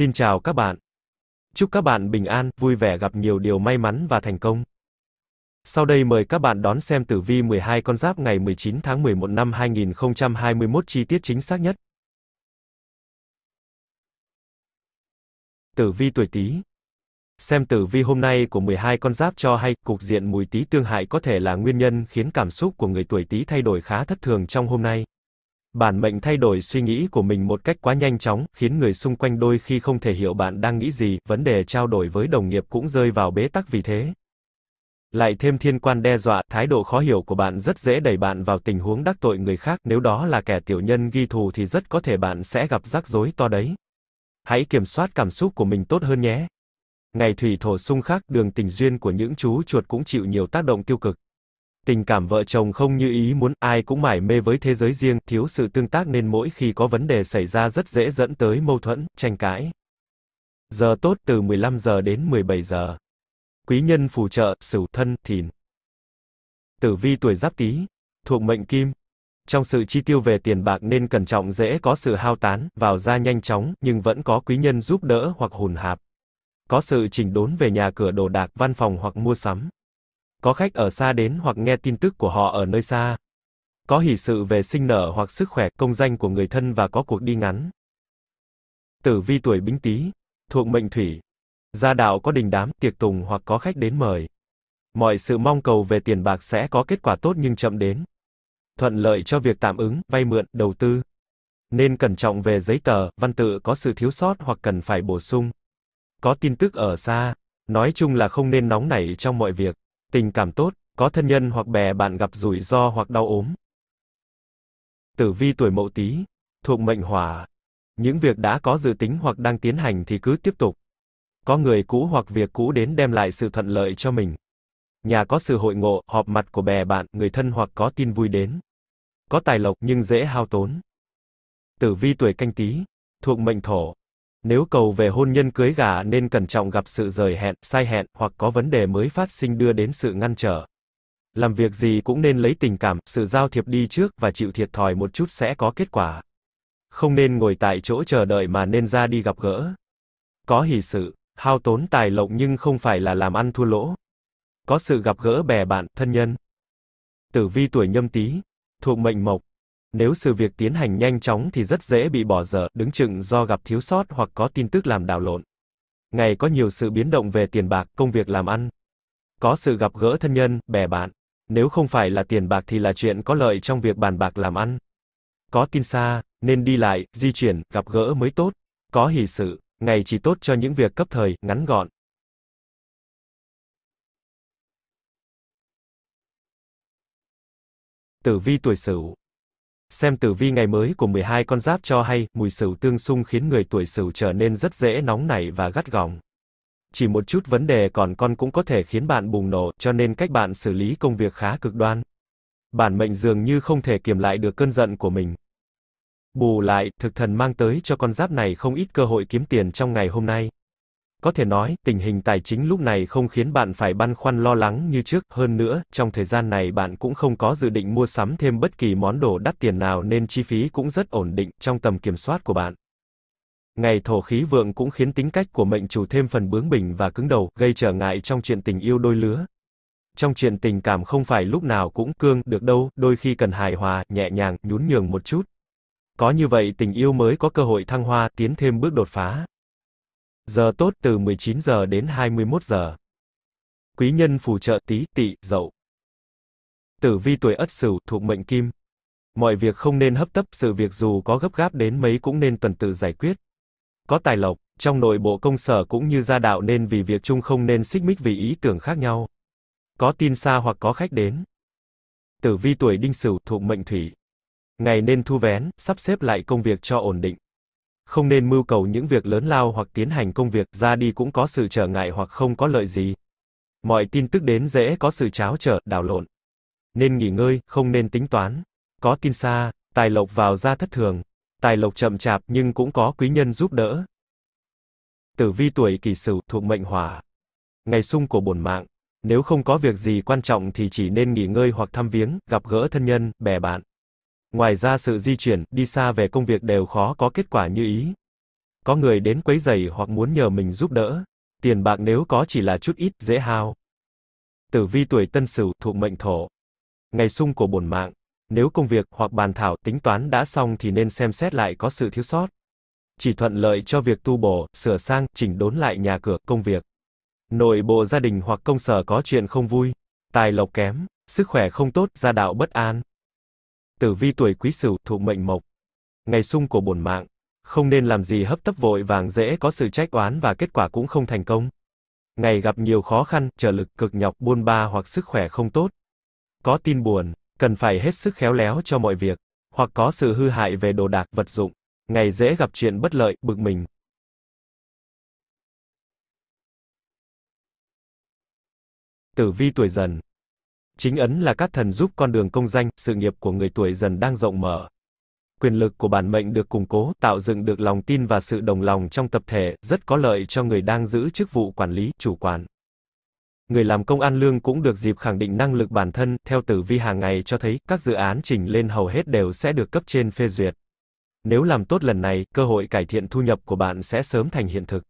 Xin chào các bạn. Chúc các bạn bình an, vui vẻ gặp nhiều điều may mắn và thành công. Sau đây mời các bạn đón xem tử vi 12 con giáp ngày 19 tháng 11 năm 2021 chi tiết chính xác nhất. Tử vi tuổi Tý. Xem tử vi hôm nay của 12 con giáp cho hay, cục diện mùi Tý tương hại có thể là nguyên nhân khiến cảm xúc của người tuổi Tý thay đổi khá thất thường trong hôm nay. Bản mệnh thay đổi suy nghĩ của mình một cách quá nhanh chóng, khiến người xung quanh đôi khi không thể hiểu bạn đang nghĩ gì, vấn đề trao đổi với đồng nghiệp cũng rơi vào bế tắc vì thế. Lại thêm thiên quan đe dọa, thái độ khó hiểu của bạn rất dễ đẩy bạn vào tình huống đắc tội người khác, nếu đó là kẻ tiểu nhân ghi thù thì rất có thể bạn sẽ gặp rắc rối to đấy. Hãy kiểm soát cảm xúc của mình tốt hơn nhé. Ngày thủy thổ xung khắc, đường tình duyên của những chú chuột cũng chịu nhiều tác động tiêu cực. Tình cảm vợ chồng không như ý muốn, ai cũng mải mê với thế giới riêng, thiếu sự tương tác nên mỗi khi có vấn đề xảy ra rất dễ dẫn tới mâu thuẫn, tranh cãi. Giờ tốt từ 15 giờ đến 17 giờ. Quý nhân phù trợ, sửu thân, thìn. Tử vi tuổi giáp tý, thuộc mệnh kim. Trong sự chi tiêu về tiền bạc nên cẩn trọng dễ có sự hao tán, vào ra nhanh chóng, nhưng vẫn có quý nhân giúp đỡ hoặc hùn hạp. Có sự chỉnh đốn về nhà cửa đồ đạc, văn phòng hoặc mua sắm có khách ở xa đến hoặc nghe tin tức của họ ở nơi xa. Có hỷ sự về sinh nở hoặc sức khỏe, công danh của người thân và có cuộc đi ngắn. Tử vi tuổi Bính Tý, thuộc mệnh thủy. Gia đạo có đình đám, tiệc tùng hoặc có khách đến mời. Mọi sự mong cầu về tiền bạc sẽ có kết quả tốt nhưng chậm đến. Thuận lợi cho việc tạm ứng, vay mượn, đầu tư. Nên cẩn trọng về giấy tờ, văn tự có sự thiếu sót hoặc cần phải bổ sung. Có tin tức ở xa, nói chung là không nên nóng nảy trong mọi việc tình cảm tốt, có thân nhân hoặc bè bạn gặp rủi ro hoặc đau ốm. Tử vi tuổi Mậu Tý, thuộc mệnh Hỏa. Những việc đã có dự tính hoặc đang tiến hành thì cứ tiếp tục. Có người cũ hoặc việc cũ đến đem lại sự thuận lợi cho mình. Nhà có sự hội ngộ, họp mặt của bè bạn, người thân hoặc có tin vui đến. Có tài lộc nhưng dễ hao tốn. Tử vi tuổi Canh Tý, thuộc mệnh Thổ. Nếu cầu về hôn nhân cưới gả nên cẩn trọng gặp sự rời hẹn, sai hẹn, hoặc có vấn đề mới phát sinh đưa đến sự ngăn trở. Làm việc gì cũng nên lấy tình cảm, sự giao thiệp đi trước, và chịu thiệt thòi một chút sẽ có kết quả. Không nên ngồi tại chỗ chờ đợi mà nên ra đi gặp gỡ. Có hỷ sự, hao tốn tài lộc nhưng không phải là làm ăn thua lỗ. Có sự gặp gỡ bè bạn, thân nhân. Tử vi tuổi nhâm tý, thuộc mệnh mộc, nếu sự việc tiến hành nhanh chóng thì rất dễ bị bỏ dở, đứng chừng do gặp thiếu sót hoặc có tin tức làm đảo lộn. Ngày có nhiều sự biến động về tiền bạc, công việc làm ăn. Có sự gặp gỡ thân nhân, bè bạn. Nếu không phải là tiền bạc thì là chuyện có lợi trong việc bàn bạc làm ăn. Có tin xa, nên đi lại, di chuyển, gặp gỡ mới tốt. Có hỷ sự, ngày chỉ tốt cho những việc cấp thời, ngắn gọn. Tử vi tuổi Sửu Xem tử vi ngày mới của 12 con giáp cho hay, mùi sửu tương xung khiến người tuổi sửu trở nên rất dễ nóng nảy và gắt gỏng. Chỉ một chút vấn đề còn con cũng có thể khiến bạn bùng nổ, cho nên cách bạn xử lý công việc khá cực đoan. Bản mệnh dường như không thể kiềm lại được cơn giận của mình. Bù lại, thực thần mang tới cho con giáp này không ít cơ hội kiếm tiền trong ngày hôm nay. Có thể nói, tình hình tài chính lúc này không khiến bạn phải băn khoăn lo lắng như trước, hơn nữa, trong thời gian này bạn cũng không có dự định mua sắm thêm bất kỳ món đồ đắt tiền nào nên chi phí cũng rất ổn định trong tầm kiểm soát của bạn. Ngày thổ khí vượng cũng khiến tính cách của mệnh chủ thêm phần bướng bỉnh và cứng đầu, gây trở ngại trong chuyện tình yêu đôi lứa. Trong chuyện tình cảm không phải lúc nào cũng cương được đâu, đôi khi cần hài hòa, nhẹ nhàng, nhún nhường một chút. Có như vậy tình yêu mới có cơ hội thăng hoa, tiến thêm bước đột phá. Giờ tốt từ 19 giờ đến 21 giờ. Quý nhân phù trợ tí, tỵ, dậu. Tử vi tuổi Ất Sửu thuộc mệnh Kim. Mọi việc không nên hấp tấp, sự việc dù có gấp gáp đến mấy cũng nên tuần tự giải quyết. Có tài lộc, trong nội bộ công sở cũng như gia đạo nên vì việc chung không nên xích mích vì ý tưởng khác nhau. Có tin xa hoặc có khách đến. Tử vi tuổi Đinh Sửu thuộc mệnh Thủy. Ngày nên thu vén, sắp xếp lại công việc cho ổn định không nên mưu cầu những việc lớn lao hoặc tiến hành công việc ra đi cũng có sự trở ngại hoặc không có lợi gì. Mọi tin tức đến dễ có sự cháo trở, đảo lộn. Nên nghỉ ngơi, không nên tính toán. Có tin xa, tài lộc vào ra thất thường. Tài lộc chậm chạp nhưng cũng có quý nhân giúp đỡ. Tử vi tuổi kỷ sửu thuộc mệnh hỏa. Ngày sung của bổn mạng. Nếu không có việc gì quan trọng thì chỉ nên nghỉ ngơi hoặc thăm viếng, gặp gỡ thân nhân, bè bạn. Ngoài ra sự di chuyển, đi xa về công việc đều khó có kết quả như ý. Có người đến quấy rầy hoặc muốn nhờ mình giúp đỡ. Tiền bạc nếu có chỉ là chút ít, dễ hao. Tử vi tuổi tân sửu thuộc mệnh thổ. Ngày sung của bổn mạng. Nếu công việc hoặc bàn thảo tính toán đã xong thì nên xem xét lại có sự thiếu sót. Chỉ thuận lợi cho việc tu bổ, sửa sang, chỉnh đốn lại nhà cửa, công việc. Nội bộ gia đình hoặc công sở có chuyện không vui, tài lộc kém, sức khỏe không tốt, gia đạo bất an, tử vi tuổi quý sửu thụ mệnh mộc. Ngày sung của bổn mạng, không nên làm gì hấp tấp vội vàng dễ có sự trách oán và kết quả cũng không thành công. Ngày gặp nhiều khó khăn, trở lực cực nhọc buôn ba hoặc sức khỏe không tốt. Có tin buồn, cần phải hết sức khéo léo cho mọi việc, hoặc có sự hư hại về đồ đạc vật dụng, ngày dễ gặp chuyện bất lợi, bực mình. Tử vi tuổi dần, Chính ấn là các thần giúp con đường công danh, sự nghiệp của người tuổi dần đang rộng mở. Quyền lực của bản mệnh được củng cố, tạo dựng được lòng tin và sự đồng lòng trong tập thể, rất có lợi cho người đang giữ chức vụ quản lý, chủ quản. Người làm công ăn lương cũng được dịp khẳng định năng lực bản thân, theo tử vi hàng ngày cho thấy, các dự án trình lên hầu hết đều sẽ được cấp trên phê duyệt. Nếu làm tốt lần này, cơ hội cải thiện thu nhập của bạn sẽ sớm thành hiện thực.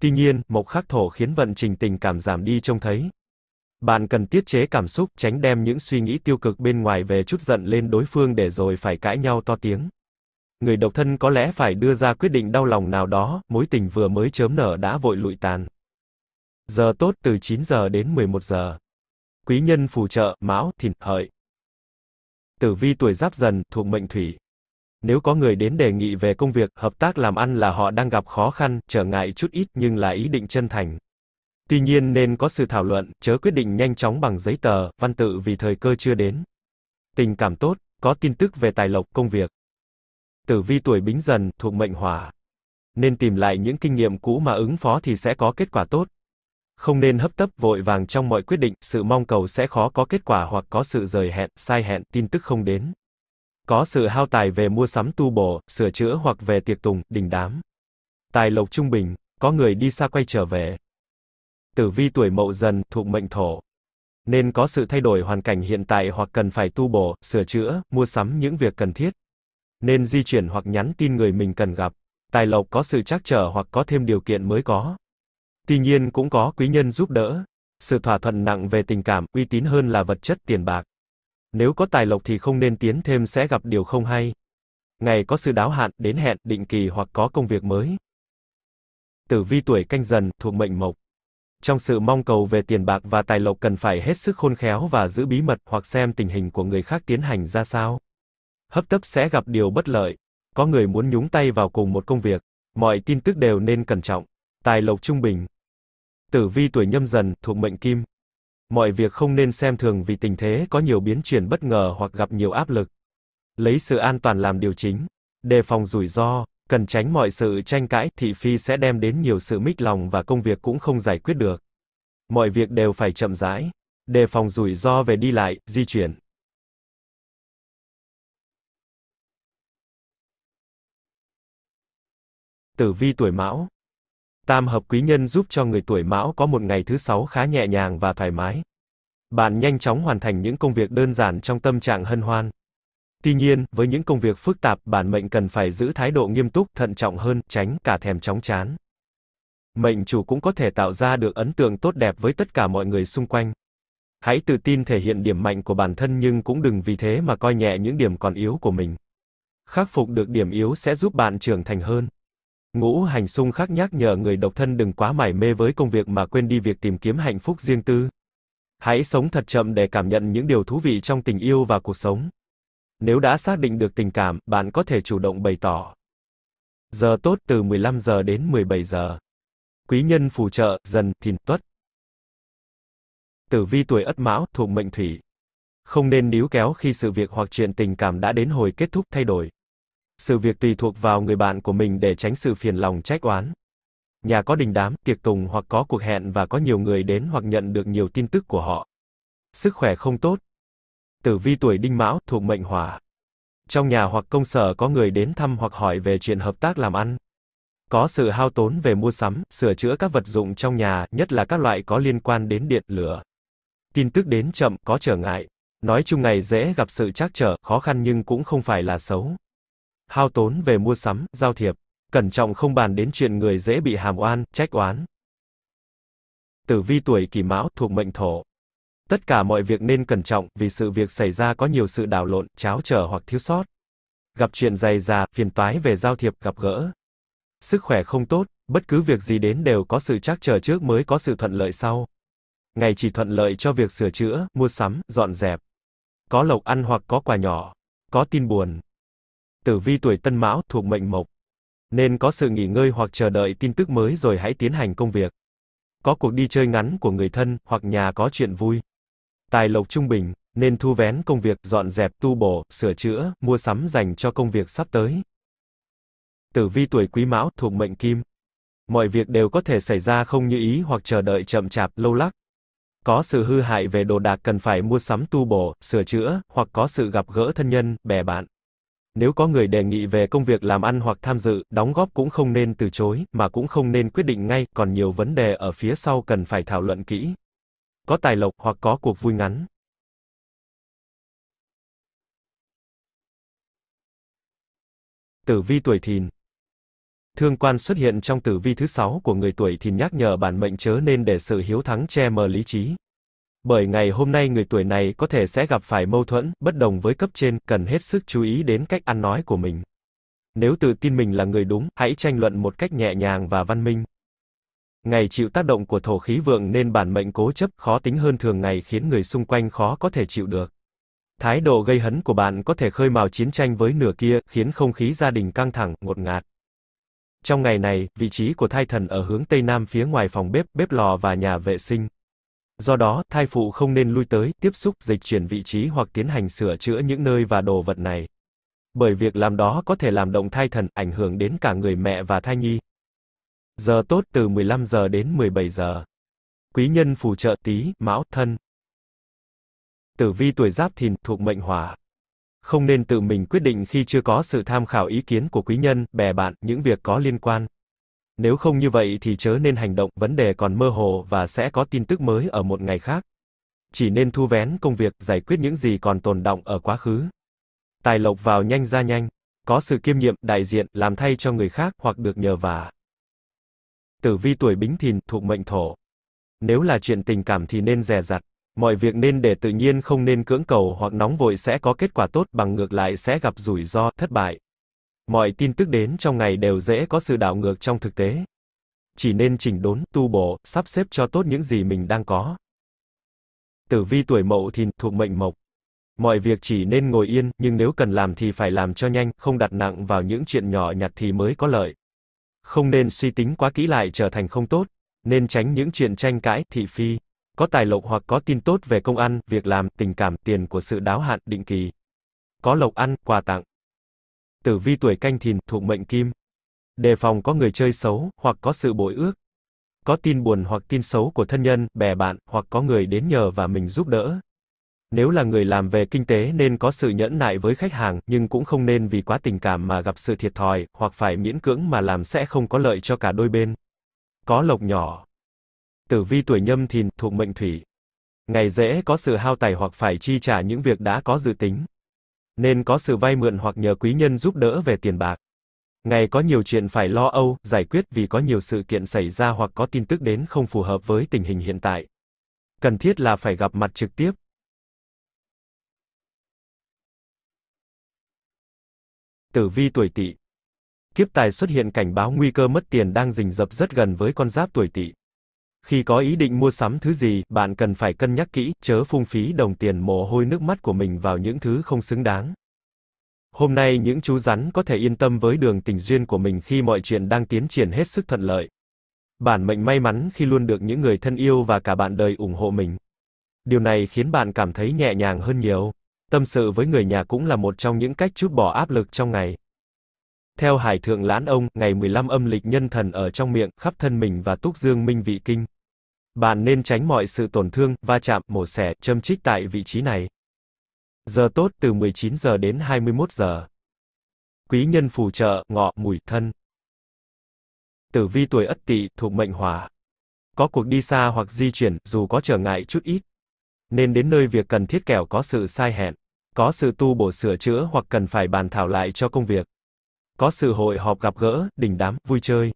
Tuy nhiên, mộc khắc thổ khiến vận trình tình cảm giảm đi trông thấy, bạn cần tiết chế cảm xúc, tránh đem những suy nghĩ tiêu cực bên ngoài về chút giận lên đối phương để rồi phải cãi nhau to tiếng. Người độc thân có lẽ phải đưa ra quyết định đau lòng nào đó, mối tình vừa mới chớm nở đã vội lụi tàn. Giờ tốt từ 9 giờ đến 11 giờ. Quý nhân phù trợ, mão, thìn, hợi. Tử vi tuổi giáp dần, thuộc mệnh thủy. Nếu có người đến đề nghị về công việc, hợp tác làm ăn là họ đang gặp khó khăn, trở ngại chút ít nhưng là ý định chân thành. Tuy nhiên nên có sự thảo luận, chớ quyết định nhanh chóng bằng giấy tờ, văn tự vì thời cơ chưa đến. Tình cảm tốt, có tin tức về tài lộc công việc. Tử vi tuổi bính dần, thuộc mệnh hỏa. Nên tìm lại những kinh nghiệm cũ mà ứng phó thì sẽ có kết quả tốt. Không nên hấp tấp vội vàng trong mọi quyết định, sự mong cầu sẽ khó có kết quả hoặc có sự rời hẹn, sai hẹn, tin tức không đến. Có sự hao tài về mua sắm tu bổ, sửa chữa hoặc về tiệc tùng, đình đám. Tài lộc trung bình, có người đi xa quay trở về, tử vi tuổi mậu dần, thuộc mệnh thổ. Nên có sự thay đổi hoàn cảnh hiện tại hoặc cần phải tu bổ, sửa chữa, mua sắm những việc cần thiết. Nên di chuyển hoặc nhắn tin người mình cần gặp. Tài lộc có sự trắc trở hoặc có thêm điều kiện mới có. Tuy nhiên cũng có quý nhân giúp đỡ. Sự thỏa thuận nặng về tình cảm, uy tín hơn là vật chất tiền bạc. Nếu có tài lộc thì không nên tiến thêm sẽ gặp điều không hay. Ngày có sự đáo hạn, đến hẹn, định kỳ hoặc có công việc mới. Tử vi tuổi canh dần, thuộc mệnh mộc trong sự mong cầu về tiền bạc và tài lộc cần phải hết sức khôn khéo và giữ bí mật hoặc xem tình hình của người khác tiến hành ra sao. Hấp tấp sẽ gặp điều bất lợi, có người muốn nhúng tay vào cùng một công việc, mọi tin tức đều nên cẩn trọng. Tài lộc trung bình. Tử vi tuổi nhâm dần, thuộc mệnh kim. Mọi việc không nên xem thường vì tình thế có nhiều biến chuyển bất ngờ hoặc gặp nhiều áp lực. Lấy sự an toàn làm điều chính, đề phòng rủi ro, Cần tránh mọi sự tranh cãi, thị phi sẽ đem đến nhiều sự mích lòng và công việc cũng không giải quyết được. Mọi việc đều phải chậm rãi, đề phòng rủi ro về đi lại, di chuyển. Tử vi tuổi Mão Tam hợp quý nhân giúp cho người tuổi Mão có một ngày thứ sáu khá nhẹ nhàng và thoải mái. Bạn nhanh chóng hoàn thành những công việc đơn giản trong tâm trạng hân hoan. Tuy nhiên, với những công việc phức tạp, bản mệnh cần phải giữ thái độ nghiêm túc, thận trọng hơn, tránh cả thèm chóng chán. Mệnh chủ cũng có thể tạo ra được ấn tượng tốt đẹp với tất cả mọi người xung quanh. Hãy tự tin thể hiện điểm mạnh của bản thân nhưng cũng đừng vì thế mà coi nhẹ những điểm còn yếu của mình. Khắc phục được điểm yếu sẽ giúp bạn trưởng thành hơn. Ngũ hành xung khắc nhắc nhở người độc thân đừng quá mải mê với công việc mà quên đi việc tìm kiếm hạnh phúc riêng tư. Hãy sống thật chậm để cảm nhận những điều thú vị trong tình yêu và cuộc sống. Nếu đã xác định được tình cảm, bạn có thể chủ động bày tỏ. Giờ tốt từ 15 giờ đến 17 giờ. Quý nhân phù trợ, dần, thìn, tuất. Tử vi tuổi ất mão, thuộc mệnh thủy. Không nên níu kéo khi sự việc hoặc chuyện tình cảm đã đến hồi kết thúc thay đổi. Sự việc tùy thuộc vào người bạn của mình để tránh sự phiền lòng trách oán. Nhà có đình đám, tiệc tùng hoặc có cuộc hẹn và có nhiều người đến hoặc nhận được nhiều tin tức của họ. Sức khỏe không tốt, Tử vi tuổi đinh mão, thuộc mệnh hỏa. Trong nhà hoặc công sở có người đến thăm hoặc hỏi về chuyện hợp tác làm ăn. Có sự hao tốn về mua sắm, sửa chữa các vật dụng trong nhà, nhất là các loại có liên quan đến điện, lửa. Tin tức đến chậm, có trở ngại. Nói chung ngày dễ gặp sự trắc trở, khó khăn nhưng cũng không phải là xấu. Hao tốn về mua sắm, giao thiệp. Cẩn trọng không bàn đến chuyện người dễ bị hàm oan, trách oán. Tử vi tuổi kỷ mão, thuộc mệnh thổ. Tất cả mọi việc nên cẩn trọng, vì sự việc xảy ra có nhiều sự đảo lộn, cháo trở hoặc thiếu sót. Gặp chuyện dày dà, phiền toái về giao thiệp, gặp gỡ. Sức khỏe không tốt, bất cứ việc gì đến đều có sự trắc trở trước mới có sự thuận lợi sau. Ngày chỉ thuận lợi cho việc sửa chữa, mua sắm, dọn dẹp. Có lộc ăn hoặc có quà nhỏ. Có tin buồn. Tử vi tuổi tân mão thuộc mệnh mộc. Nên có sự nghỉ ngơi hoặc chờ đợi tin tức mới rồi hãy tiến hành công việc. Có cuộc đi chơi ngắn của người thân, hoặc nhà có chuyện vui tài lộc trung bình, nên thu vén công việc, dọn dẹp, tu bổ, sửa chữa, mua sắm dành cho công việc sắp tới. Tử vi tuổi Quý Mão thuộc mệnh Kim. Mọi việc đều có thể xảy ra không như ý hoặc chờ đợi chậm chạp, lâu lắc. Có sự hư hại về đồ đạc cần phải mua sắm tu bổ, sửa chữa, hoặc có sự gặp gỡ thân nhân, bè bạn. Nếu có người đề nghị về công việc làm ăn hoặc tham dự, đóng góp cũng không nên từ chối, mà cũng không nên quyết định ngay, còn nhiều vấn đề ở phía sau cần phải thảo luận kỹ có tài lộc hoặc có cuộc vui ngắn. Tử vi tuổi thìn Thương quan xuất hiện trong tử vi thứ sáu của người tuổi thìn nhắc nhở bản mệnh chớ nên để sự hiếu thắng che mờ lý trí. Bởi ngày hôm nay người tuổi này có thể sẽ gặp phải mâu thuẫn, bất đồng với cấp trên, cần hết sức chú ý đến cách ăn nói của mình. Nếu tự tin mình là người đúng, hãy tranh luận một cách nhẹ nhàng và văn minh. Ngày chịu tác động của thổ khí vượng nên bản mệnh cố chấp, khó tính hơn thường ngày khiến người xung quanh khó có thể chịu được. Thái độ gây hấn của bạn có thể khơi mào chiến tranh với nửa kia, khiến không khí gia đình căng thẳng, ngột ngạt. Trong ngày này, vị trí của thai thần ở hướng tây nam phía ngoài phòng bếp, bếp lò và nhà vệ sinh. Do đó, thai phụ không nên lui tới, tiếp xúc, dịch chuyển vị trí hoặc tiến hành sửa chữa những nơi và đồ vật này. Bởi việc làm đó có thể làm động thai thần, ảnh hưởng đến cả người mẹ và thai nhi. Giờ tốt từ 15 giờ đến 17 giờ. Quý nhân phù trợ tí, mão, thân. Tử vi tuổi giáp thìn thuộc mệnh hỏa. Không nên tự mình quyết định khi chưa có sự tham khảo ý kiến của quý nhân, bè bạn, những việc có liên quan. Nếu không như vậy thì chớ nên hành động, vấn đề còn mơ hồ và sẽ có tin tức mới ở một ngày khác. Chỉ nên thu vén công việc, giải quyết những gì còn tồn động ở quá khứ. Tài lộc vào nhanh ra nhanh, có sự kiêm nhiệm, đại diện, làm thay cho người khác hoặc được nhờ vả. Tử vi tuổi bính thìn, thuộc mệnh thổ. Nếu là chuyện tình cảm thì nên dè dặt. Mọi việc nên để tự nhiên không nên cưỡng cầu hoặc nóng vội sẽ có kết quả tốt bằng ngược lại sẽ gặp rủi ro, thất bại. Mọi tin tức đến trong ngày đều dễ có sự đảo ngược trong thực tế. Chỉ nên chỉnh đốn, tu bổ, sắp xếp cho tốt những gì mình đang có. Tử vi tuổi mậu thìn, thuộc mệnh mộc. Mọi việc chỉ nên ngồi yên, nhưng nếu cần làm thì phải làm cho nhanh, không đặt nặng vào những chuyện nhỏ nhặt thì mới có lợi. Không nên suy tính quá kỹ lại trở thành không tốt, nên tránh những chuyện tranh cãi, thị phi, có tài lộc hoặc có tin tốt về công ăn, việc làm, tình cảm, tiền của sự đáo hạn định kỳ. Có lộc ăn, quà tặng. Tử vi tuổi canh thìn thuộc mệnh kim. Đề phòng có người chơi xấu, hoặc có sự bội ước. Có tin buồn hoặc tin xấu của thân nhân, bè bạn, hoặc có người đến nhờ và mình giúp đỡ, nếu là người làm về kinh tế nên có sự nhẫn nại với khách hàng, nhưng cũng không nên vì quá tình cảm mà gặp sự thiệt thòi, hoặc phải miễn cưỡng mà làm sẽ không có lợi cho cả đôi bên. Có lộc nhỏ. Tử vi tuổi nhâm thìn, thuộc mệnh thủy. Ngày dễ có sự hao tài hoặc phải chi trả những việc đã có dự tính. Nên có sự vay mượn hoặc nhờ quý nhân giúp đỡ về tiền bạc. Ngày có nhiều chuyện phải lo âu, giải quyết vì có nhiều sự kiện xảy ra hoặc có tin tức đến không phù hợp với tình hình hiện tại. Cần thiết là phải gặp mặt trực tiếp. Tử vi tuổi Tỵ. Kiếp tài xuất hiện cảnh báo nguy cơ mất tiền đang rình rập rất gần với con giáp tuổi Tỵ. Khi có ý định mua sắm thứ gì, bạn cần phải cân nhắc kỹ, chớ phung phí đồng tiền mồ hôi nước mắt của mình vào những thứ không xứng đáng. Hôm nay những chú rắn có thể yên tâm với đường tình duyên của mình khi mọi chuyện đang tiến triển hết sức thuận lợi. Bản mệnh may mắn khi luôn được những người thân yêu và cả bạn đời ủng hộ mình. Điều này khiến bạn cảm thấy nhẹ nhàng hơn nhiều. Tâm sự với người nhà cũng là một trong những cách chút bỏ áp lực trong ngày. Theo Hải Thượng Lãn Ông, ngày 15 âm lịch nhân thần ở trong miệng, khắp thân mình và túc dương minh vị kinh. Bạn nên tránh mọi sự tổn thương, va chạm, mổ xẻ, châm trích tại vị trí này. Giờ tốt từ 19 giờ đến 21 giờ. Quý nhân phù trợ, ngọ, mùi, thân. Tử vi tuổi Ất Tỵ thuộc mệnh Hỏa. Có cuộc đi xa hoặc di chuyển, dù có trở ngại chút ít, nên đến nơi việc cần thiết kẻo có sự sai hẹn, có sự tu bổ sửa chữa hoặc cần phải bàn thảo lại cho công việc. Có sự hội họp gặp gỡ, đình đám, vui chơi.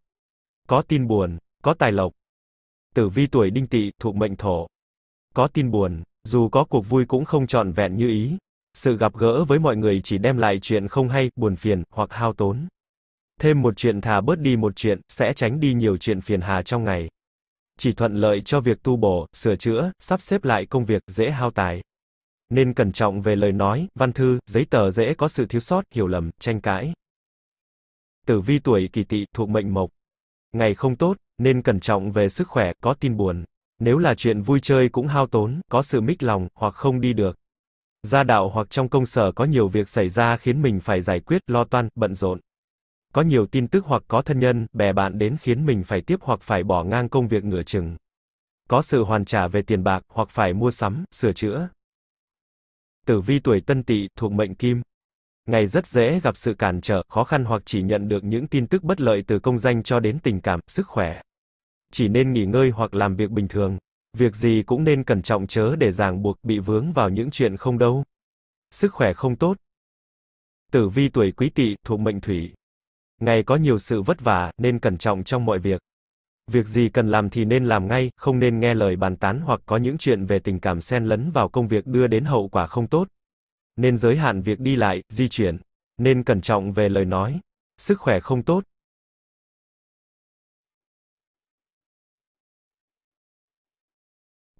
Có tin buồn, có tài lộc. Tử vi tuổi đinh tỵ, thuộc mệnh thổ. Có tin buồn, dù có cuộc vui cũng không trọn vẹn như ý. Sự gặp gỡ với mọi người chỉ đem lại chuyện không hay, buồn phiền, hoặc hao tốn. Thêm một chuyện thà bớt đi một chuyện, sẽ tránh đi nhiều chuyện phiền hà trong ngày chỉ thuận lợi cho việc tu bổ, sửa chữa, sắp xếp lại công việc, dễ hao tài. Nên cẩn trọng về lời nói, văn thư, giấy tờ dễ có sự thiếu sót, hiểu lầm, tranh cãi. Tử vi tuổi kỷ tỵ thuộc mệnh mộc. Ngày không tốt, nên cẩn trọng về sức khỏe, có tin buồn. Nếu là chuyện vui chơi cũng hao tốn, có sự mích lòng, hoặc không đi được. Gia đạo hoặc trong công sở có nhiều việc xảy ra khiến mình phải giải quyết, lo toan, bận rộn có nhiều tin tức hoặc có thân nhân, bè bạn đến khiến mình phải tiếp hoặc phải bỏ ngang công việc nửa chừng. Có sự hoàn trả về tiền bạc hoặc phải mua sắm, sửa chữa. Tử vi tuổi Tân Tỵ thuộc mệnh Kim. Ngày rất dễ gặp sự cản trở, khó khăn hoặc chỉ nhận được những tin tức bất lợi từ công danh cho đến tình cảm, sức khỏe. Chỉ nên nghỉ ngơi hoặc làm việc bình thường. Việc gì cũng nên cẩn trọng chớ để ràng buộc bị vướng vào những chuyện không đâu. Sức khỏe không tốt. Tử vi tuổi Quý Tỵ thuộc mệnh Thủy. Ngày có nhiều sự vất vả, nên cẩn trọng trong mọi việc. Việc gì cần làm thì nên làm ngay, không nên nghe lời bàn tán hoặc có những chuyện về tình cảm xen lấn vào công việc đưa đến hậu quả không tốt. Nên giới hạn việc đi lại, di chuyển. Nên cẩn trọng về lời nói. Sức khỏe không tốt.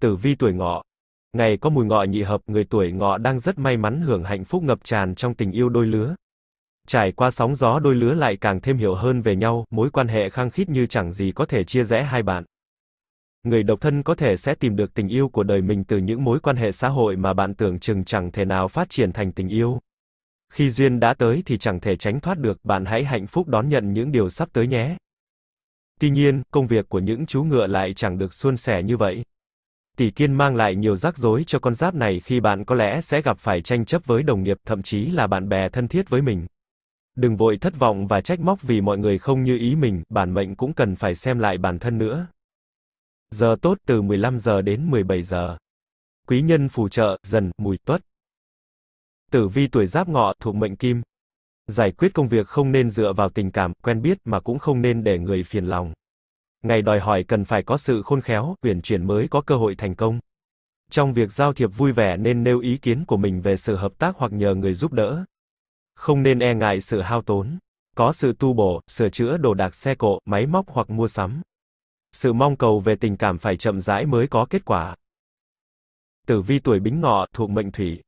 Tử vi tuổi ngọ. Ngày có mùi ngọ nhị hợp, người tuổi ngọ đang rất may mắn hưởng hạnh phúc ngập tràn trong tình yêu đôi lứa, Trải qua sóng gió đôi lứa lại càng thêm hiểu hơn về nhau, mối quan hệ khăng khít như chẳng gì có thể chia rẽ hai bạn. Người độc thân có thể sẽ tìm được tình yêu của đời mình từ những mối quan hệ xã hội mà bạn tưởng chừng chẳng thể nào phát triển thành tình yêu. Khi duyên đã tới thì chẳng thể tránh thoát được, bạn hãy hạnh phúc đón nhận những điều sắp tới nhé. Tuy nhiên, công việc của những chú ngựa lại chẳng được suôn sẻ như vậy. Tỷ kiên mang lại nhiều rắc rối cho con giáp này khi bạn có lẽ sẽ gặp phải tranh chấp với đồng nghiệp, thậm chí là bạn bè thân thiết với mình. Đừng vội thất vọng và trách móc vì mọi người không như ý mình, bản mệnh cũng cần phải xem lại bản thân nữa. Giờ tốt từ 15 giờ đến 17 giờ. Quý nhân phù trợ, dần, mùi, tuất. Tử vi tuổi giáp ngọ thuộc mệnh kim. Giải quyết công việc không nên dựa vào tình cảm, quen biết mà cũng không nên để người phiền lòng. Ngày đòi hỏi cần phải có sự khôn khéo, uyển chuyển mới có cơ hội thành công. Trong việc giao thiệp vui vẻ nên nêu ý kiến của mình về sự hợp tác hoặc nhờ người giúp đỡ. Không nên e ngại sự hao tốn. Có sự tu bổ, sửa chữa đồ đạc xe cộ, máy móc hoặc mua sắm. Sự mong cầu về tình cảm phải chậm rãi mới có kết quả. Tử vi tuổi Bính Ngọ thuộc mệnh Thủy.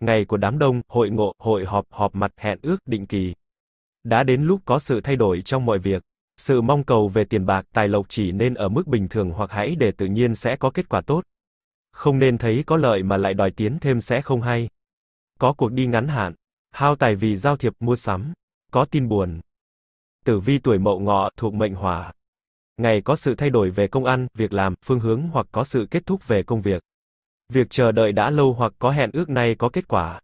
Ngày của đám đông, hội ngộ, hội họp, họp mặt, hẹn ước định kỳ. Đã đến lúc có sự thay đổi trong mọi việc. Sự mong cầu về tiền bạc, tài lộc chỉ nên ở mức bình thường hoặc hãy để tự nhiên sẽ có kết quả tốt. Không nên thấy có lợi mà lại đòi tiến thêm sẽ không hay. Có cuộc đi ngắn hạn, Hao tài vì giao thiệp mua sắm. Có tin buồn. Tử vi tuổi mậu ngọ thuộc mệnh hỏa. Ngày có sự thay đổi về công ăn, việc làm, phương hướng hoặc có sự kết thúc về công việc. Việc chờ đợi đã lâu hoặc có hẹn ước nay có kết quả.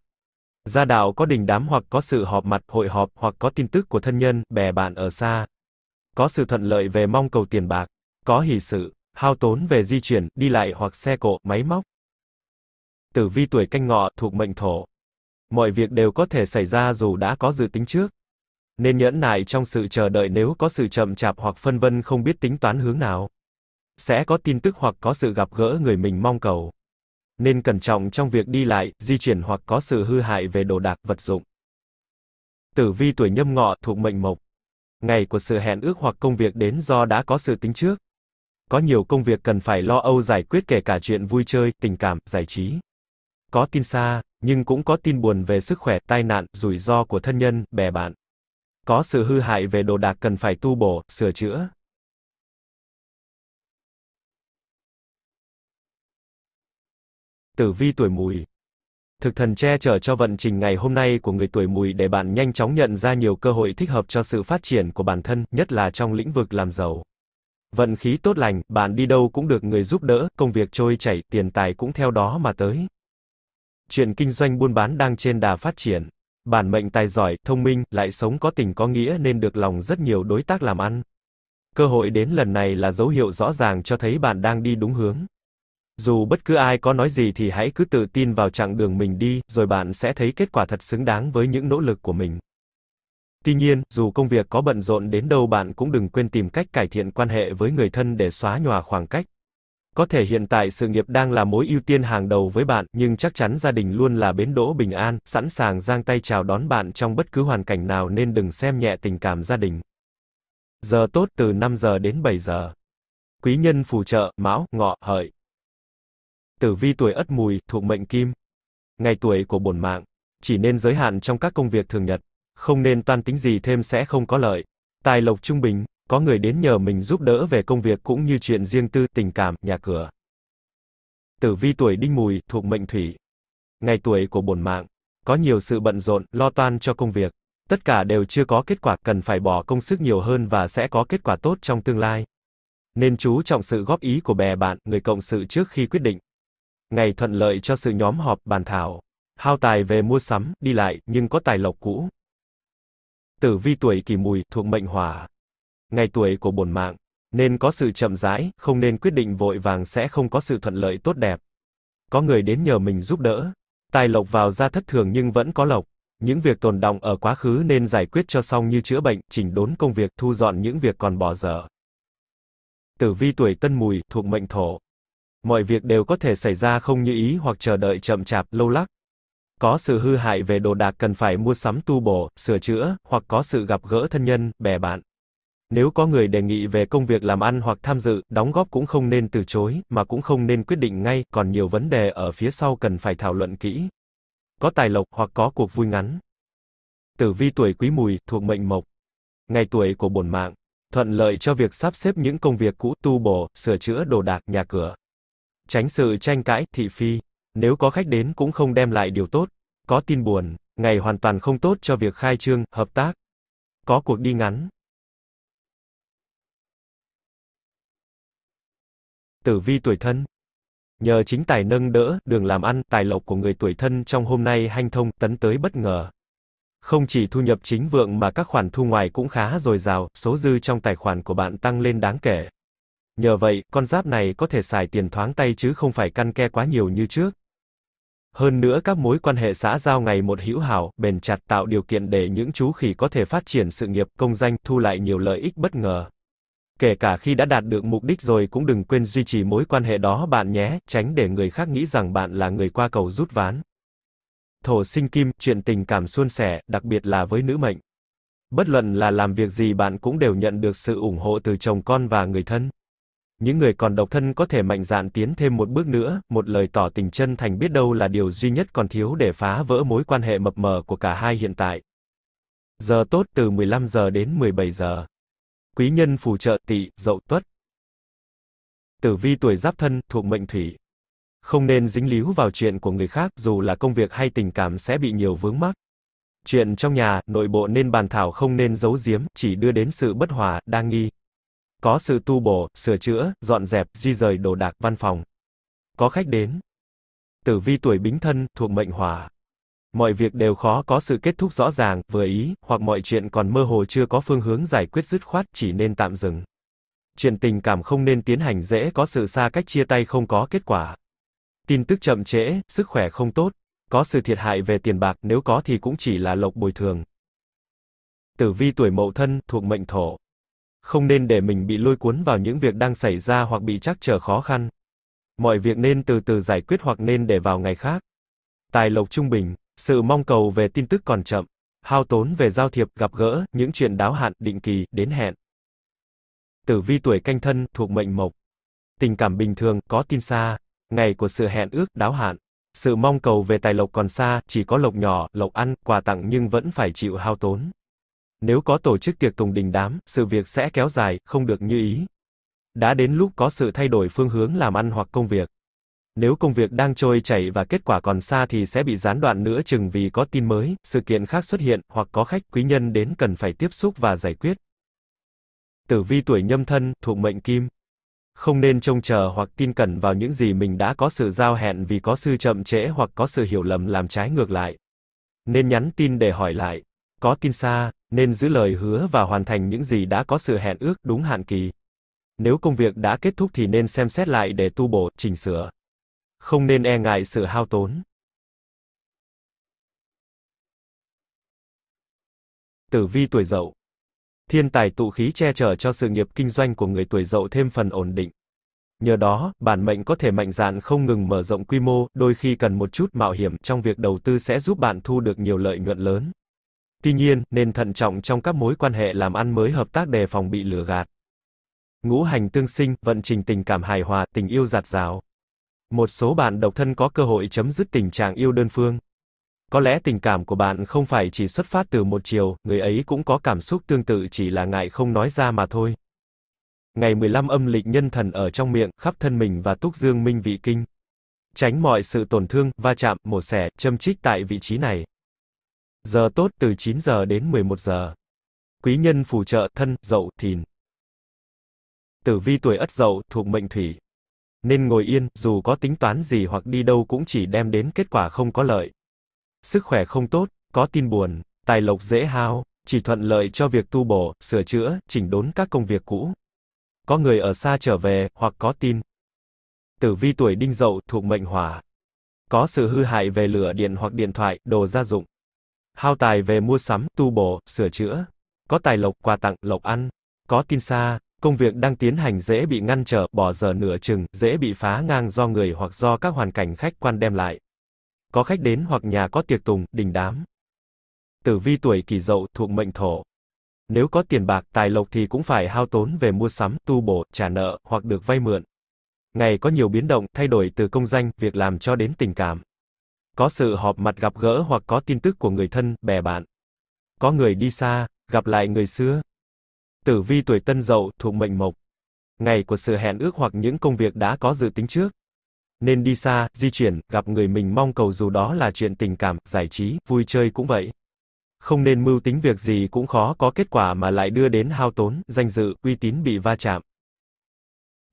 Gia đạo có đình đám hoặc có sự họp mặt, hội họp hoặc có tin tức của thân nhân, bè bạn ở xa. Có sự thuận lợi về mong cầu tiền bạc. Có hỷ sự, hao tốn về di chuyển, đi lại hoặc xe cộ, máy móc. Tử vi tuổi canh ngọ thuộc mệnh thổ. Mọi việc đều có thể xảy ra dù đã có dự tính trước. Nên nhẫn nại trong sự chờ đợi nếu có sự chậm chạp hoặc phân vân không biết tính toán hướng nào. Sẽ có tin tức hoặc có sự gặp gỡ người mình mong cầu. Nên cẩn trọng trong việc đi lại, di chuyển hoặc có sự hư hại về đồ đạc vật dụng. Tử vi tuổi nhâm ngọ thuộc mệnh mộc. Ngày của sự hẹn ước hoặc công việc đến do đã có sự tính trước. Có nhiều công việc cần phải lo âu giải quyết kể cả chuyện vui chơi, tình cảm, giải trí. Có tin xa, nhưng cũng có tin buồn về sức khỏe, tai nạn, rủi ro của thân nhân, bè bạn. Có sự hư hại về đồ đạc cần phải tu bổ, sửa chữa. Tử vi tuổi mùi Thực thần che chở cho vận trình ngày hôm nay của người tuổi mùi để bạn nhanh chóng nhận ra nhiều cơ hội thích hợp cho sự phát triển của bản thân, nhất là trong lĩnh vực làm giàu. Vận khí tốt lành, bạn đi đâu cũng được người giúp đỡ, công việc trôi chảy, tiền tài cũng theo đó mà tới chuyện kinh doanh buôn bán đang trên đà phát triển. Bản mệnh tài giỏi, thông minh, lại sống có tình có nghĩa nên được lòng rất nhiều đối tác làm ăn. Cơ hội đến lần này là dấu hiệu rõ ràng cho thấy bạn đang đi đúng hướng. Dù bất cứ ai có nói gì thì hãy cứ tự tin vào chặng đường mình đi, rồi bạn sẽ thấy kết quả thật xứng đáng với những nỗ lực của mình. Tuy nhiên, dù công việc có bận rộn đến đâu bạn cũng đừng quên tìm cách cải thiện quan hệ với người thân để xóa nhòa khoảng cách. Có thể hiện tại sự nghiệp đang là mối ưu tiên hàng đầu với bạn, nhưng chắc chắn gia đình luôn là bến đỗ bình an, sẵn sàng giang tay chào đón bạn trong bất cứ hoàn cảnh nào nên đừng xem nhẹ tình cảm gia đình. Giờ tốt từ 5 giờ đến 7 giờ. Quý nhân phù trợ, mão, ngọ, hợi. Tử vi tuổi ất mùi, thuộc mệnh kim. Ngày tuổi của bổn mạng. Chỉ nên giới hạn trong các công việc thường nhật. Không nên toan tính gì thêm sẽ không có lợi. Tài lộc trung bình, có người đến nhờ mình giúp đỡ về công việc cũng như chuyện riêng tư, tình cảm, nhà cửa. Tử vi tuổi đinh mùi, thuộc mệnh thủy. Ngày tuổi của bổn mạng, có nhiều sự bận rộn, lo toan cho công việc. Tất cả đều chưa có kết quả, cần phải bỏ công sức nhiều hơn và sẽ có kết quả tốt trong tương lai. Nên chú trọng sự góp ý của bè bạn, người cộng sự trước khi quyết định. Ngày thuận lợi cho sự nhóm họp, bàn thảo. Hao tài về mua sắm, đi lại, nhưng có tài lộc cũ. Tử vi tuổi kỷ mùi, thuộc mệnh hỏa ngày tuổi của bổn mạng, nên có sự chậm rãi, không nên quyết định vội vàng sẽ không có sự thuận lợi tốt đẹp. Có người đến nhờ mình giúp đỡ, tài lộc vào ra thất thường nhưng vẫn có lộc. Những việc tồn đọng ở quá khứ nên giải quyết cho xong như chữa bệnh, chỉnh đốn công việc, thu dọn những việc còn bỏ dở. Tử vi tuổi Tân Mùi thuộc mệnh Thổ. Mọi việc đều có thể xảy ra không như ý hoặc chờ đợi chậm chạp, lâu lắc. Có sự hư hại về đồ đạc cần phải mua sắm tu bổ, sửa chữa, hoặc có sự gặp gỡ thân nhân, bè bạn. Nếu có người đề nghị về công việc làm ăn hoặc tham dự, đóng góp cũng không nên từ chối, mà cũng không nên quyết định ngay, còn nhiều vấn đề ở phía sau cần phải thảo luận kỹ. Có tài lộc hoặc có cuộc vui ngắn. Tử vi tuổi Quý Mùi thuộc mệnh Mộc. Ngày tuổi của bổn mạng, thuận lợi cho việc sắp xếp những công việc cũ, tu bổ, sửa chữa đồ đạc, nhà cửa. Tránh sự tranh cãi, thị phi. Nếu có khách đến cũng không đem lại điều tốt, có tin buồn, ngày hoàn toàn không tốt cho việc khai trương, hợp tác. Có cuộc đi ngắn, tử vi tuổi thân. Nhờ chính tài nâng đỡ, đường làm ăn, tài lộc của người tuổi thân trong hôm nay hanh thông, tấn tới bất ngờ. Không chỉ thu nhập chính vượng mà các khoản thu ngoài cũng khá dồi dào, số dư trong tài khoản của bạn tăng lên đáng kể. Nhờ vậy, con giáp này có thể xài tiền thoáng tay chứ không phải căn ke quá nhiều như trước. Hơn nữa các mối quan hệ xã giao ngày một hữu hảo, bền chặt tạo điều kiện để những chú khỉ có thể phát triển sự nghiệp, công danh, thu lại nhiều lợi ích bất ngờ. Kể cả khi đã đạt được mục đích rồi cũng đừng quên duy trì mối quan hệ đó bạn nhé, tránh để người khác nghĩ rằng bạn là người qua cầu rút ván. Thổ sinh kim, chuyện tình cảm suôn sẻ, đặc biệt là với nữ mệnh. Bất luận là làm việc gì bạn cũng đều nhận được sự ủng hộ từ chồng con và người thân. Những người còn độc thân có thể mạnh dạn tiến thêm một bước nữa, một lời tỏ tình chân thành biết đâu là điều duy nhất còn thiếu để phá vỡ mối quan hệ mập mờ của cả hai hiện tại. Giờ tốt từ 15 giờ đến 17 giờ quý nhân phù trợ tỵ, dậu tuất. Tử vi tuổi giáp thân, thuộc mệnh thủy. Không nên dính líu vào chuyện của người khác, dù là công việc hay tình cảm sẽ bị nhiều vướng mắc. Chuyện trong nhà, nội bộ nên bàn thảo không nên giấu giếm, chỉ đưa đến sự bất hòa, đa nghi. Có sự tu bổ, sửa chữa, dọn dẹp, di rời đồ đạc văn phòng. Có khách đến. Tử vi tuổi bính thân, thuộc mệnh hỏa mọi việc đều khó có sự kết thúc rõ ràng, vừa ý, hoặc mọi chuyện còn mơ hồ chưa có phương hướng giải quyết dứt khoát, chỉ nên tạm dừng. Chuyện tình cảm không nên tiến hành dễ có sự xa cách chia tay không có kết quả. Tin tức chậm trễ, sức khỏe không tốt, có sự thiệt hại về tiền bạc, nếu có thì cũng chỉ là lộc bồi thường. Tử vi tuổi mậu thân, thuộc mệnh thổ. Không nên để mình bị lôi cuốn vào những việc đang xảy ra hoặc bị trắc trở khó khăn. Mọi việc nên từ từ giải quyết hoặc nên để vào ngày khác. Tài lộc trung bình, sự mong cầu về tin tức còn chậm, hao tốn về giao thiệp, gặp gỡ, những chuyện đáo hạn, định kỳ, đến hẹn. Tử vi tuổi canh thân, thuộc mệnh mộc. Tình cảm bình thường, có tin xa, ngày của sự hẹn ước, đáo hạn. Sự mong cầu về tài lộc còn xa, chỉ có lộc nhỏ, lộc ăn, quà tặng nhưng vẫn phải chịu hao tốn. Nếu có tổ chức tiệc tùng đình đám, sự việc sẽ kéo dài, không được như ý. Đã đến lúc có sự thay đổi phương hướng làm ăn hoặc công việc. Nếu công việc đang trôi chảy và kết quả còn xa thì sẽ bị gián đoạn nữa chừng vì có tin mới, sự kiện khác xuất hiện, hoặc có khách quý nhân đến cần phải tiếp xúc và giải quyết. Tử vi tuổi nhâm thân, thuộc mệnh kim. Không nên trông chờ hoặc tin cẩn vào những gì mình đã có sự giao hẹn vì có sự chậm trễ hoặc có sự hiểu lầm làm trái ngược lại. Nên nhắn tin để hỏi lại. Có tin xa, nên giữ lời hứa và hoàn thành những gì đã có sự hẹn ước đúng hạn kỳ. Nếu công việc đã kết thúc thì nên xem xét lại để tu bổ, chỉnh sửa không nên e ngại sự hao tốn. Tử vi tuổi dậu Thiên tài tụ khí che chở cho sự nghiệp kinh doanh của người tuổi dậu thêm phần ổn định. Nhờ đó, bản mệnh có thể mạnh dạn không ngừng mở rộng quy mô, đôi khi cần một chút mạo hiểm trong việc đầu tư sẽ giúp bạn thu được nhiều lợi nhuận lớn. Tuy nhiên, nên thận trọng trong các mối quan hệ làm ăn mới hợp tác đề phòng bị lừa gạt. Ngũ hành tương sinh, vận trình tình cảm hài hòa, tình yêu giạt rào. Một số bạn độc thân có cơ hội chấm dứt tình trạng yêu đơn phương. Có lẽ tình cảm của bạn không phải chỉ xuất phát từ một chiều, người ấy cũng có cảm xúc tương tự chỉ là ngại không nói ra mà thôi. Ngày 15 âm lịch nhân thần ở trong miệng, khắp thân mình và túc dương minh vị kinh. Tránh mọi sự tổn thương, va chạm, mổ xẻ, châm trích tại vị trí này. Giờ tốt từ 9 giờ đến 11 giờ. Quý nhân phù trợ thân, dậu, thìn. Tử vi tuổi Ất Dậu thuộc mệnh thủy, nên ngồi yên, dù có tính toán gì hoặc đi đâu cũng chỉ đem đến kết quả không có lợi. Sức khỏe không tốt, có tin buồn, tài lộc dễ hao, chỉ thuận lợi cho việc tu bổ, sửa chữa, chỉnh đốn các công việc cũ. Có người ở xa trở về, hoặc có tin. Tử vi tuổi đinh dậu thuộc mệnh hỏa. Có sự hư hại về lửa điện hoặc điện thoại, đồ gia dụng. Hao tài về mua sắm, tu bổ, sửa chữa. Có tài lộc, quà tặng, lộc ăn. Có tin xa, công việc đang tiến hành dễ bị ngăn trở, bỏ giờ nửa chừng, dễ bị phá ngang do người hoặc do các hoàn cảnh khách quan đem lại. Có khách đến hoặc nhà có tiệc tùng, đình đám. Tử vi tuổi kỷ dậu thuộc mệnh thổ. Nếu có tiền bạc, tài lộc thì cũng phải hao tốn về mua sắm, tu bổ, trả nợ, hoặc được vay mượn. Ngày có nhiều biến động, thay đổi từ công danh, việc làm cho đến tình cảm. Có sự họp mặt gặp gỡ hoặc có tin tức của người thân, bè bạn. Có người đi xa, gặp lại người xưa, Tử vi tuổi Tân Dậu thuộc mệnh Mộc. Ngày của sự hẹn ước hoặc những công việc đã có dự tính trước. Nên đi xa, di chuyển, gặp người mình mong cầu dù đó là chuyện tình cảm, giải trí, vui chơi cũng vậy. Không nên mưu tính việc gì cũng khó có kết quả mà lại đưa đến hao tốn, danh dự, uy tín bị va chạm.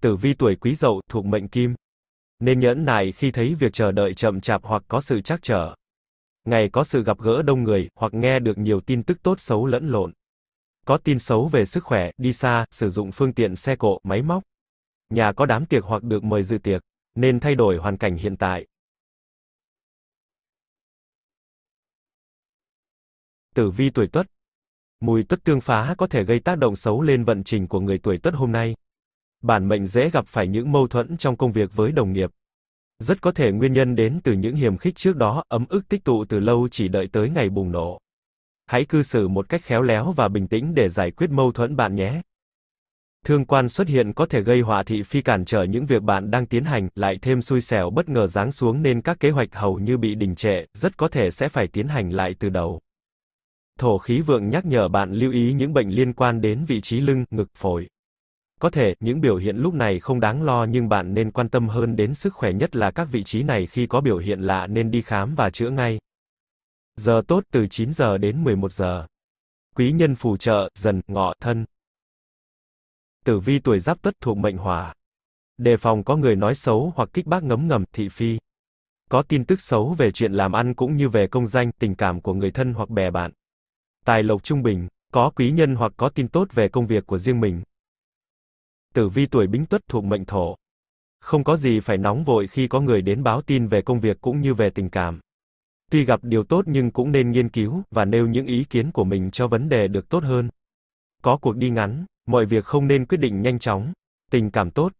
Tử vi tuổi Quý Dậu thuộc mệnh Kim. Nên nhẫn nại khi thấy việc chờ đợi chậm chạp hoặc có sự trắc trở. Ngày có sự gặp gỡ đông người, hoặc nghe được nhiều tin tức tốt xấu lẫn lộn có tin xấu về sức khỏe, đi xa, sử dụng phương tiện xe cộ, máy móc, nhà có đám tiệc hoặc được mời dự tiệc, nên thay đổi hoàn cảnh hiện tại. Tử vi tuổi Tuất Mùi Tuất tương phá có thể gây tác động xấu lên vận trình của người tuổi Tuất hôm nay. Bản mệnh dễ gặp phải những mâu thuẫn trong công việc với đồng nghiệp. Rất có thể nguyên nhân đến từ những hiềm khích trước đó, ấm ức tích tụ từ lâu chỉ đợi tới ngày bùng nổ hãy cư xử một cách khéo léo và bình tĩnh để giải quyết mâu thuẫn bạn nhé. Thương quan xuất hiện có thể gây họa thị phi cản trở những việc bạn đang tiến hành, lại thêm xui xẻo bất ngờ giáng xuống nên các kế hoạch hầu như bị đình trệ, rất có thể sẽ phải tiến hành lại từ đầu. Thổ khí vượng nhắc nhở bạn lưu ý những bệnh liên quan đến vị trí lưng, ngực, phổi. Có thể, những biểu hiện lúc này không đáng lo nhưng bạn nên quan tâm hơn đến sức khỏe nhất là các vị trí này khi có biểu hiện lạ nên đi khám và chữa ngay. Giờ tốt từ 9 giờ đến 11 giờ. Quý nhân phù trợ, dần, ngọ, thân. Tử vi tuổi giáp tuất thuộc mệnh hỏa. Đề phòng có người nói xấu hoặc kích bác ngấm ngầm, thị phi. Có tin tức xấu về chuyện làm ăn cũng như về công danh, tình cảm của người thân hoặc bè bạn. Tài lộc trung bình, có quý nhân hoặc có tin tốt về công việc của riêng mình. Tử vi tuổi bính tuất thuộc mệnh thổ. Không có gì phải nóng vội khi có người đến báo tin về công việc cũng như về tình cảm. Tuy gặp điều tốt nhưng cũng nên nghiên cứu và nêu những ý kiến của mình cho vấn đề được tốt hơn. Có cuộc đi ngắn, mọi việc không nên quyết định nhanh chóng. Tình cảm tốt.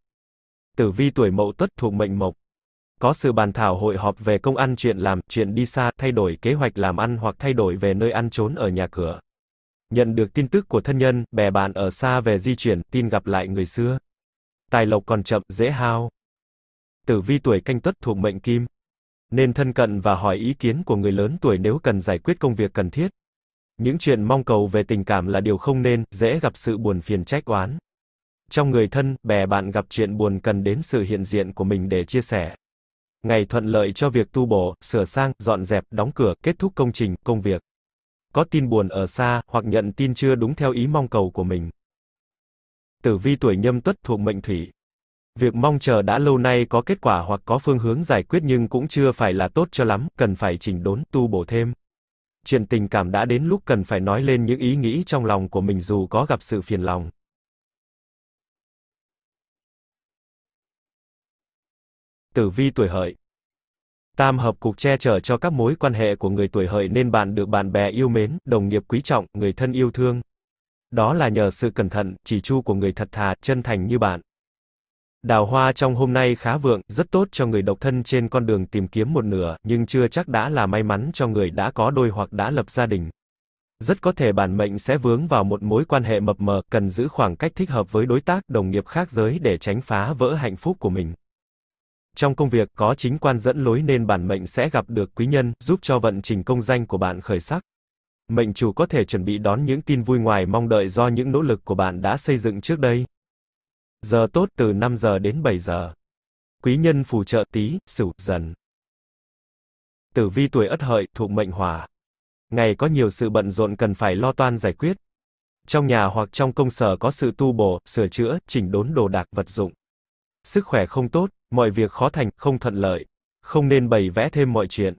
Tử vi tuổi Mậu Tuất thuộc mệnh Mộc. Có sự bàn thảo hội họp về công ăn chuyện làm, chuyện đi xa, thay đổi kế hoạch làm ăn hoặc thay đổi về nơi ăn trốn ở nhà cửa. Nhận được tin tức của thân nhân, bè bạn ở xa về di chuyển, tin gặp lại người xưa. Tài lộc còn chậm, dễ hao. Tử vi tuổi canh tuất thuộc mệnh kim nên thân cận và hỏi ý kiến của người lớn tuổi nếu cần giải quyết công việc cần thiết. Những chuyện mong cầu về tình cảm là điều không nên, dễ gặp sự buồn phiền trách oán. Trong người thân, bè bạn gặp chuyện buồn cần đến sự hiện diện của mình để chia sẻ. Ngày thuận lợi cho việc tu bổ, sửa sang, dọn dẹp, đóng cửa, kết thúc công trình, công việc. Có tin buồn ở xa, hoặc nhận tin chưa đúng theo ý mong cầu của mình. Tử vi tuổi nhâm tuất thuộc mệnh thủy, Việc mong chờ đã lâu nay có kết quả hoặc có phương hướng giải quyết nhưng cũng chưa phải là tốt cho lắm, cần phải chỉnh đốn, tu bổ thêm. Chuyện tình cảm đã đến lúc cần phải nói lên những ý nghĩ trong lòng của mình dù có gặp sự phiền lòng. Tử vi tuổi hợi Tam hợp cục che chở cho các mối quan hệ của người tuổi hợi nên bạn được bạn bè yêu mến, đồng nghiệp quý trọng, người thân yêu thương. Đó là nhờ sự cẩn thận, chỉ chu của người thật thà, chân thành như bạn. Đào hoa trong hôm nay khá vượng, rất tốt cho người độc thân trên con đường tìm kiếm một nửa, nhưng chưa chắc đã là may mắn cho người đã có đôi hoặc đã lập gia đình. Rất có thể bản mệnh sẽ vướng vào một mối quan hệ mập mờ, cần giữ khoảng cách thích hợp với đối tác, đồng nghiệp khác giới để tránh phá vỡ hạnh phúc của mình. Trong công việc có chính quan dẫn lối nên bản mệnh sẽ gặp được quý nhân, giúp cho vận trình công danh của bạn khởi sắc. Mệnh chủ có thể chuẩn bị đón những tin vui ngoài mong đợi do những nỗ lực của bạn đã xây dựng trước đây. Giờ tốt từ 5 giờ đến 7 giờ. Quý nhân phù trợ tí, sửu, dần. Tử vi tuổi ất hợi, thuộc mệnh hỏa. Ngày có nhiều sự bận rộn cần phải lo toan giải quyết. Trong nhà hoặc trong công sở có sự tu bổ, sửa chữa, chỉnh đốn đồ đạc vật dụng. Sức khỏe không tốt, mọi việc khó thành, không thuận lợi. Không nên bày vẽ thêm mọi chuyện.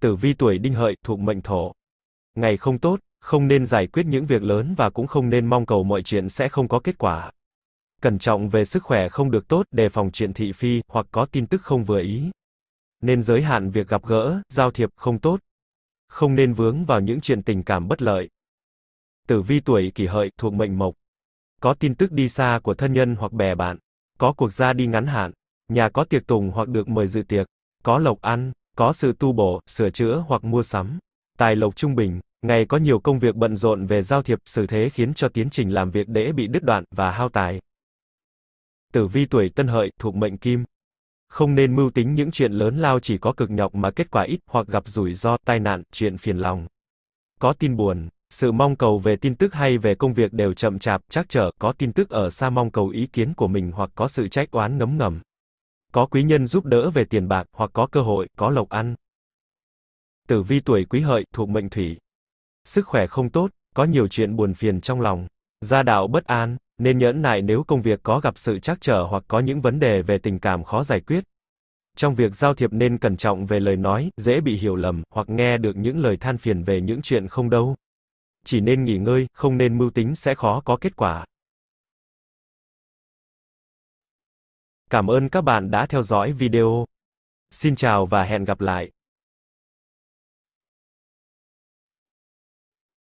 Tử vi tuổi đinh hợi, thuộc mệnh thổ. Ngày không tốt, không nên giải quyết những việc lớn và cũng không nên mong cầu mọi chuyện sẽ không có kết quả. Cẩn trọng về sức khỏe không được tốt, đề phòng chuyện thị phi hoặc có tin tức không vừa ý. Nên giới hạn việc gặp gỡ, giao thiệp không tốt. Không nên vướng vào những chuyện tình cảm bất lợi. Tử vi tuổi kỷ hợi thuộc mệnh mộc. Có tin tức đi xa của thân nhân hoặc bè bạn. Có cuộc ra đi ngắn hạn. Nhà có tiệc tùng hoặc được mời dự tiệc. Có lộc ăn, có sự tu bổ, sửa chữa hoặc mua sắm. Tài lộc trung bình, ngày có nhiều công việc bận rộn về giao thiệp, sự thế khiến cho tiến trình làm việc đễ bị đứt đoạn và hao tài tử vi tuổi tân hợi, thuộc mệnh kim. Không nên mưu tính những chuyện lớn lao chỉ có cực nhọc mà kết quả ít, hoặc gặp rủi ro, tai nạn, chuyện phiền lòng. Có tin buồn, sự mong cầu về tin tức hay về công việc đều chậm chạp, chắc trở, có tin tức ở xa mong cầu ý kiến của mình hoặc có sự trách oán ngấm ngầm. Có quý nhân giúp đỡ về tiền bạc, hoặc có cơ hội, có lộc ăn. Tử vi tuổi quý hợi, thuộc mệnh thủy. Sức khỏe không tốt, có nhiều chuyện buồn phiền trong lòng. Gia đạo bất an, nên nhẫn nại nếu công việc có gặp sự trắc trở hoặc có những vấn đề về tình cảm khó giải quyết. Trong việc giao thiệp nên cẩn trọng về lời nói, dễ bị hiểu lầm, hoặc nghe được những lời than phiền về những chuyện không đâu. Chỉ nên nghỉ ngơi, không nên mưu tính sẽ khó có kết quả. Cảm ơn các bạn đã theo dõi video. Xin chào và hẹn gặp lại.